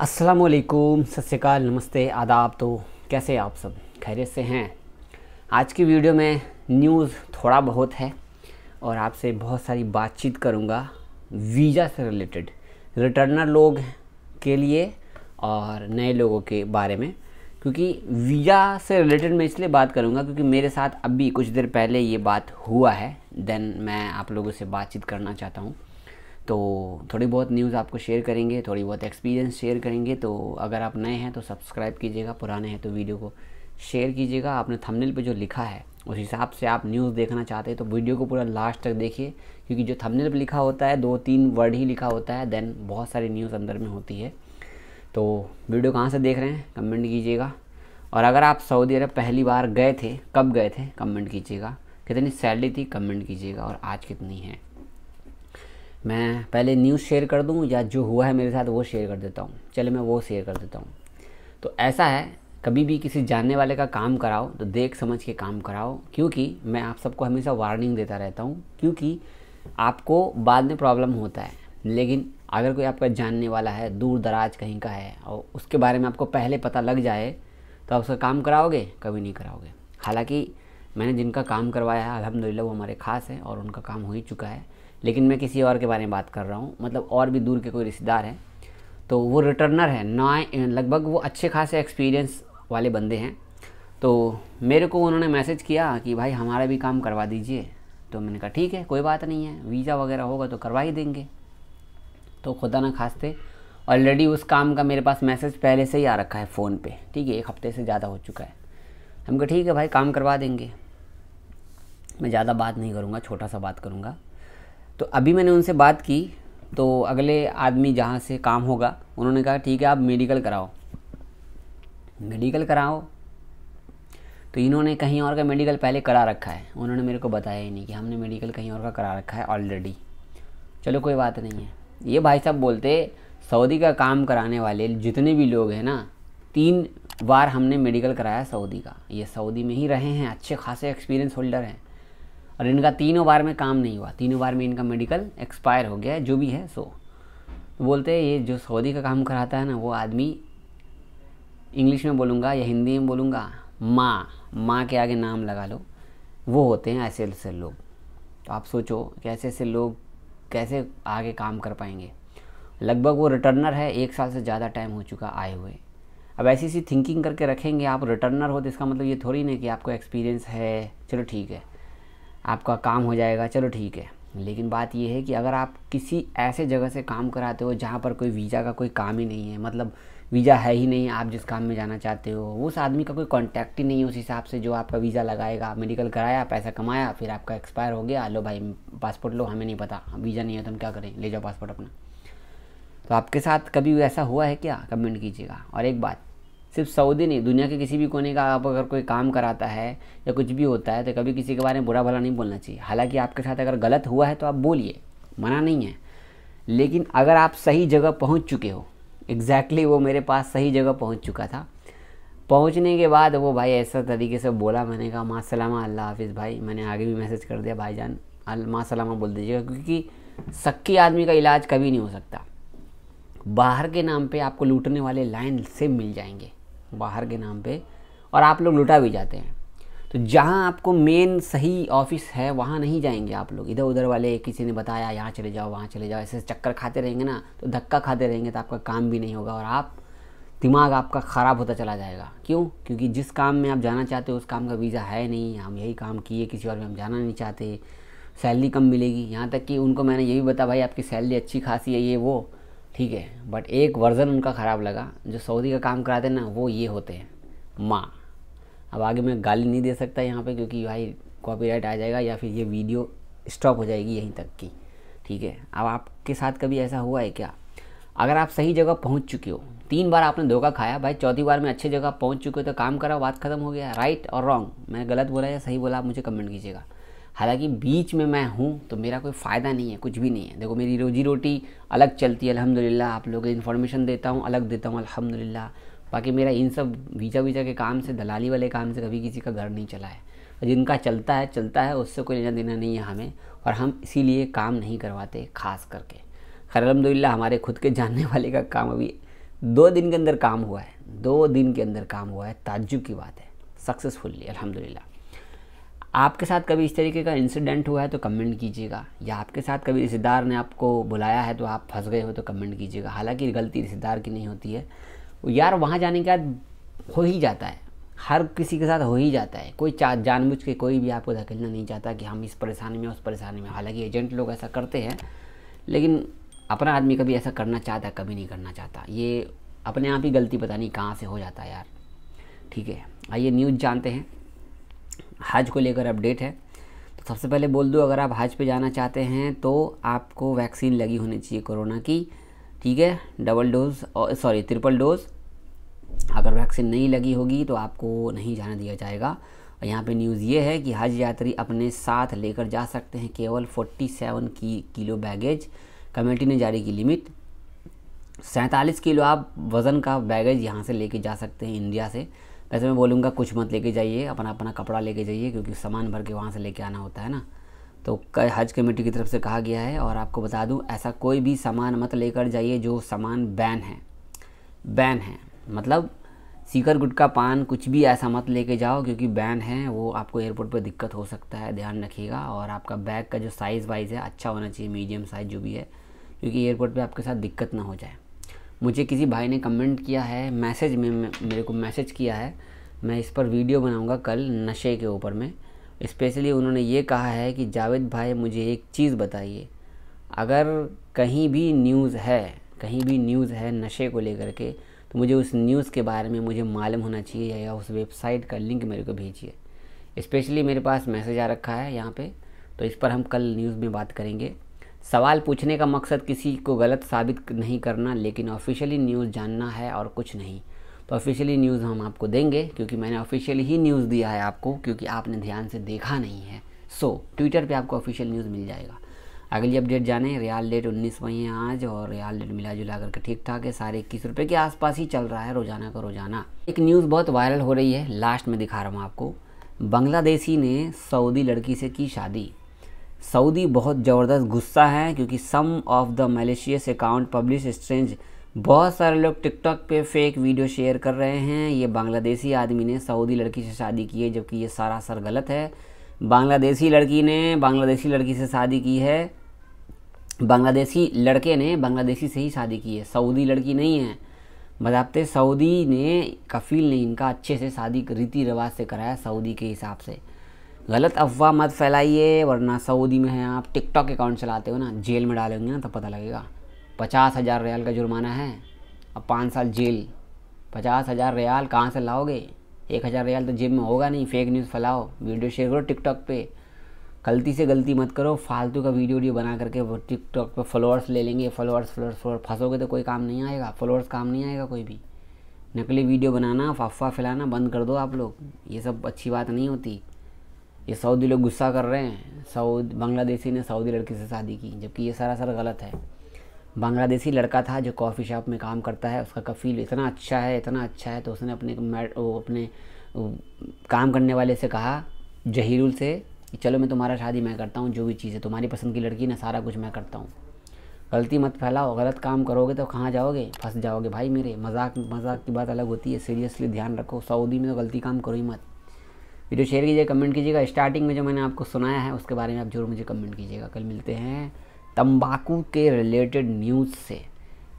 अस्सलाम वालेकुम सत्यकाल नमस्ते आदाब तो कैसे आप सब खैरियत से हैं आज की वीडियो में न्यूज़ थोड़ा बहुत है और आपसे बहुत सारी बातचीत करूँगा वीज़ा से रिलेटेड रिटर्नर लोग के लिए और नए लोगों के बारे में क्योंकि वीज़ा से रिलेटेड मैं इसलिए बात करूँगा क्योंकि मेरे साथ अभी कुछ देर पहले ये बात हुआ है देन मैं आप लोगों से बातचीत करना चाहता हूँ तो थोड़ी बहुत न्यूज़ आपको शेयर करेंगे थोड़ी बहुत एक्सपीरियंस शेयर करेंगे तो अगर आप नए हैं तो सब्सक्राइब कीजिएगा पुराने हैं तो वीडियो को शेयर कीजिएगा आपने थंबनेल पे जो लिखा है उस हिसाब से आप न्यूज़ देखना चाहते हैं तो वीडियो को पूरा लास्ट तक देखिए क्योंकि जो थंबनेल पे लिखा होता है दो तीन वर्ड ही लिखा होता है देन बहुत सारी न्यूज़ अंदर में होती है तो वीडियो कहाँ से देख रहे हैं कमेंट कीजिएगा और अगर आप सऊदी अरब पहली बार गए थे कब गए थे कमेंट कीजिएगा कितनी सैलरी थी कमेंट कीजिएगा और आज कितनी है मैं पहले न्यूज़ शेयर कर दूँ या जो हुआ है मेरे साथ वो शेयर कर देता हूँ चले मैं वो शेयर कर देता हूँ तो ऐसा है कभी भी किसी जानने वाले का काम कराओ तो देख समझ के काम कराओ क्योंकि मैं आप सबको हमेशा वार्निंग देता रहता हूँ क्योंकि आपको बाद में प्रॉब्लम होता है लेकिन अगर कोई आपका जानने वाला है दूर दराज कहीं का है और उसके बारे में आपको पहले पता लग जाए तो आप उसका काम कराओगे कभी नहीं कराओगे हालांकि मैंने जिनका काम करवाया है अलहमदिल्ला वो हमारे खास हैं और उनका काम हो ही चुका है लेकिन मैं किसी और के बारे में बात कर रहा हूँ मतलब और भी दूर के कोई रिश्तेदार हैं तो वो रिटर्नर है ना लगभग वो अच्छे खासे एक्सपीरियंस वाले बंदे हैं तो मेरे को उन्होंने मैसेज किया कि भाई हमारा भी काम करवा दीजिए तो मैंने कहा ठीक है कोई बात नहीं है वीज़ा वगैरह होगा तो करवा ही देंगे तो खुदा ना खास्ते ऑलरेडी उस काम का मेरे पास मैसेज पहले से ही आ रखा है फ़ोन पे ठीक है एक हफ़्ते से ज़्यादा हो चुका है हम कहा ठीक है भाई काम करवा देंगे मैं ज़्यादा बात नहीं करूँगा छोटा सा बात करूँगा तो अभी मैंने उनसे बात की तो अगले आदमी जहाँ से काम होगा उन्होंने कहा ठीक है आप मेडिकल कराओ मेडिकल कराओ तो इन्होंने कहीं और का मेडिकल पहले करा रखा है उन्होंने मेरे को बताया ही नहीं कि हमने मेडिकल कहीं और का करा रखा है ऑलरेडी चलो कोई बात नहीं है ये भाई साहब बोलते सऊदी का काम कराने वाले जितने भी लोग हैं ना तीन बार हमने मेडिकल कराया सऊदी का ये सऊदी में ही रहे हैं अच्छे खासे एक्सपीरियंस होल्डर हैं और इनका तीनों बार में काम नहीं हुआ तीनों बार में इनका मेडिकल एक्सपायर हो गया है जो भी है सो तो बोलते हैं ये जो सऊदी का काम कराता है ना वो आदमी इंग्लिश में बोलूँगा या हिंदी में बोलूँगा माँ माँ के आगे नाम लगा लो वो होते हैं ऐसे ऐसे लोग तो आप सोचो कैसे ऐसे लोग कैसे आगे काम कर पाएंगे लगभग वो रिटर्नर है एक साल से ज़्यादा टाइम हो चुका आए हुए अब ऐसी ऐसी थिंकिंग करके रखेंगे आप रिटर्नर हो तो इसका मतलब ये थोड़ी नहीं कि आपको एक्सपीरियंस है चलो ठीक है आपका काम हो जाएगा चलो ठीक है लेकिन बात यह है कि अगर आप किसी ऐसे जगह से काम कराते हो जहाँ पर कोई वीज़ा का कोई काम ही नहीं है मतलब वीज़ा है ही नहीं आप जिस काम में जाना चाहते हो उस आदमी का कोई कॉन्टैक्ट ही नहीं है उस हिसाब से जो आपका वीज़ा लगाएगा मेडिकल कराया पैसा कमाया फिर आपका एक्सपायर हो गया लो भाई पासपोर्ट लो हमें नहीं पता वीज़ा नहीं है तो हम क्या करें ले जाओ पासपोर्ट अपना तो आपके साथ कभी ऐसा हुआ है क्या कमेंट कीजिएगा और एक बात सिर्फ सऊदी नहीं दुनिया के किसी भी कोने का आप अगर कोई काम कराता है या कुछ भी होता है तो कभी किसी के बारे में बुरा भला नहीं बोलना चाहिए हालांकि आपके साथ अगर गलत हुआ है तो आप बोलिए मना नहीं है लेकिन अगर आप सही जगह पहुंच चुके हो एग्जैक्टली exactly वो मेरे पास सही जगह पहुंच चुका था पहुंचने के बाद वो भाई ऐसा तरीके से बोला मैंने कहा माँ सलामा अल्लाह हाफिज़ भाई मैंने आगे भी मैसेज कर दिया जान माँ सलामा बोल दीजिएगा क्योंकि सक्की आदमी का इलाज कभी नहीं हो सकता बाहर के नाम पे आपको लूटने वाले लाइन से मिल जाएंगे बाहर के नाम पे और आप लोग लुटा भी जाते हैं तो जहाँ आपको मेन सही ऑफिस है वहाँ नहीं जाएंगे आप लोग इधर उधर वाले किसी ने बताया यहाँ चले जाओ वहाँ चले जाओ ऐसे चक्कर खाते रहेंगे ना तो धक्का खाते रहेंगे तो आपका काम भी नहीं होगा और आप दिमाग आपका ख़राब होता चला जाएगा क्यों क्योंकि जिस काम में आप जाना चाहते हो उस काम का वीज़ा है नहीं हम यही काम किए किसी और में हम जाना नहीं चाहते सैलरी कम मिलेगी यहाँ तक कि उनको मैंने ये भी बता भाई आपकी सैलरी अच्छी खासी है ये वो ठीक है बट एक वर्ज़न उनका ख़राब लगा जो सऊदी का काम कराते हैं ना वो ये होते हैं माँ अब आगे मैं गाली नहीं दे सकता यहाँ पे क्योंकि भाई कॉपीराइट आ जाएगा या फिर ये वीडियो स्टॉप हो जाएगी यहीं तक की ठीक है अब आपके साथ कभी ऐसा हुआ है क्या अगर आप सही जगह पहुँच चुके हो तीन बार आपने धोखा खाया भाई चौथी बार में अच्छी जगह पहुँच चुके हो तो काम करा बात खत्म हो गया राइट और रॉन्ग मैंने गलत बोला या सही बोला आप मुझे कमेंट कीजिएगा हालांकि बीच में मैं हूँ तो मेरा कोई फ़ायदा नहीं है कुछ भी नहीं है देखो मेरी रोजी रोटी अलग चलती है अलहमदिल्ला आप लोगों को इन्फॉर्मेशन देता हूँ अलग देता हूँ अलहमदिल्ला बाकी मेरा इन सब वीज़ा वीज़ा के काम से दलाली वाले काम से कभी किसी का घर नहीं चला है जिनका चलता है चलता है उससे कोई लेना देना नहीं है हमें और हम इसीलिए काम नहीं करवाते खास करके खैर अलहमदिल्ला हमारे खुद के जानने वाले का काम अभी दो दिन के अंदर काम हुआ है दो दिन के अंदर काम हुआ है ताज्जुब की बात है सक्सेसफुल्ली अलहमदिल्ला आपके साथ कभी इस तरीके का इंसिडेंट हुआ है तो कमेंट कीजिएगा या आपके साथ कभी रिश्तेदार ने आपको बुलाया है तो आप फंस गए हो तो कमेंट कीजिएगा हालांकि गलती रिश्तेदार की नहीं होती है यार वहाँ जाने के बाद हो ही जाता है हर किसी के साथ हो ही जाता है कोई जानबूझ के कोई भी आपको धकेलना नहीं चाहता कि हम इस परेशानी में उस परेशानी में हालांकि एजेंट लोग ऐसा करते हैं लेकिन अपना आदमी कभी ऐसा करना चाहता कभी नहीं करना चाहता ये अपने आप ही गलती पता नहीं कहाँ से हो जाता है यार ठीक है आइए न्यूज़ जानते हैं हज को लेकर अपडेट है तो सबसे पहले बोल दूँ अगर आप हज पे जाना चाहते हैं तो आपको वैक्सीन लगी होनी चाहिए कोरोना की ठीक है डबल डोज और सॉरी ट्रिपल डोज अगर वैक्सीन नहीं लगी होगी तो आपको नहीं जाने दिया जाएगा और यहाँ पे न्यूज़ ये है कि हज यात्री अपने साथ लेकर जा सकते हैं केवल 47 की किलो बैगेज कमेटी ने जारी की लिमिट सैंतालीस किलो आप वज़न का बैगेज यहाँ से लेके जा सकते हैं इंडिया से वैसे मैं बोलूँगा कुछ मत लेके जाइए अपना अपना कपड़ा लेके जाइए क्योंकि सामान भर के वहाँ से लेके आना होता है ना तो हज कमेटी की तरफ से कहा गया है और आपको बता दूँ ऐसा कोई भी सामान मत लेकर जाइए जो सामान बैन है बैन है मतलब सीकर गुटका पान कुछ भी ऐसा मत लेके जाओ क्योंकि बैन है वो आपको एयरपोर्ट पर दिक्कत हो सकता है ध्यान रखिएगा और आपका बैग का जो साइज़ वाइज़ है अच्छा होना चाहिए मीडियम साइज़ जो भी है क्योंकि एयरपोर्ट पर आपके साथ दिक्कत ना हो जाए मुझे किसी भाई ने कमेंट किया है मैसेज में मेरे को मैसेज किया है मैं इस पर वीडियो बनाऊंगा कल नशे के ऊपर में स्पेशली उन्होंने ये कहा है कि जावेद भाई मुझे एक चीज़ बताइए अगर कहीं भी न्यूज़ है कहीं भी न्यूज़ है नशे को लेकर के तो मुझे उस न्यूज़ के बारे में मुझे मालूम होना चाहिए या उस वेबसाइट का लिंक मेरे को भेजिए स्पेशली मेरे पास मैसेज आ रखा है यहाँ पे तो इस पर हम कल न्यूज़ में बात करेंगे सवाल पूछने का मकसद किसी को गलत साबित नहीं करना लेकिन ऑफिशियली न्यूज़ जानना है और कुछ नहीं तो ऑफिशियली न्यूज़ हम आपको देंगे क्योंकि मैंने ऑफिशियली ही न्यूज़ दिया है आपको क्योंकि आपने ध्यान से देखा नहीं है सो so, ट्विटर पे आपको ऑफिशियल न्यूज़ मिल जाएगा अगली अपडेट जाने रियाल डेट उन्नीस वही है आज और रियाल डेट मिला जुला करके ठीक ठाक है सारे इक्कीस रुपये के आसपास ही चल रहा है रोजाना का रोजाना एक न्यूज़ बहुत वायरल हो रही है लास्ट में दिखा रहा हूँ आपको बांग्लादेशी ने सऊदी लड़की से की शादी सऊदी बहुत ज़बरदस्त गुस्सा है क्योंकि some of the malicious account publish strange बहुत सारे लोग टिकटॉक पे फेक वीडियो शेयर कर रहे हैं ये बांग्लादेशी आदमी ने सऊदी लड़की से शादी की है जबकि ये सारा सर गलत है बांग्लादेशी लड़की ने बांग्लादेशी लड़की से शादी की है बांग्लादेशी लड़के ने बांग्लादेशी से ही शादी की है सऊदी लड़की नहीं है बजाबते सऊदी ने कफील ने इनका अच्छे से शादी रीति रिवाज से कराया सऊदी के हिसाब से गलत अफवाह मत फैलाइए वरना सऊदी में हैं आप टिकटॉक अकाउंट चलाते हो ना जेल में डालेंगे ना तब पता लगेगा पचास हज़ार रियाल का जुर्माना है अब पाँच साल जेल पचास हज़ार रियाल कहाँ से लाओगे एक हज़ार रियाल तो जेब में होगा नहीं फेक न्यूज़ फैलाओ वीडियो शेयर करो टिकटॉक पे गलती से गलती मत करो फालतू का वीडियो वीडियो बना करके वो टिकटॉक पर फॉलोअर्स ले लेंगे फॉलोअर्स फॉलोअर्स फॉलोअर्स फंसोगे तो कोई काम नहीं आएगा फॉलोअर्स काम नहीं आएगा कोई भी नकली वीडियो बनाना अफवाह फैलाना बंद कर दो आप लोग ये सब अच्छी बात नहीं होती ये सऊदी लोग गुस्सा कर रहे हैं सऊद बांग्लादेशी ने सऊदी लड़की से शादी की जबकि ये सरासर गलत है बांग्लादेशी लड़का था जो कॉफ़ी शॉप में काम करता है उसका कफील इतना अच्छा है इतना अच्छा है तो उसने अपने वो अपने काम करने वाले से कहा जहीरुल से कि चलो मैं तुम्हारा शादी मैं करता हूँ जो भी चीज़ है तुम्हारी पसंद की लड़की ना सारा कुछ मैं करता हूँ गलती मत फैलाओ गलत काम करोगे तो कहाँ जाओगे फंस जाओगे भाई मेरे मजाक मजाक की बात अलग होती है सीरियसली ध्यान रखो सऊदी में तो गलती काम करो ही मत वीडियो शेयर कीजिएगा कमेंट कीजिएगा स्टार्टिंग में जो मैंने आपको सुनाया है उसके बारे में आप जरूर मुझे कमेंट कीजिएगा कल मिलते हैं तंबाकू के रिलेटेड न्यूज़ से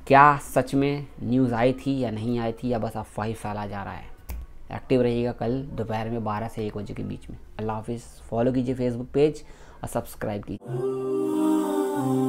क्या सच में न्यूज़ आई थी या नहीं आई थी या बस अफवाही फैला जा रहा है एक्टिव रहिएगा कल दोपहर में बारह से एक बजे के बीच में अल्लाह हाफिज़ फॉलो कीजिए फेसबुक पेज और सब्सक्राइब कीजिए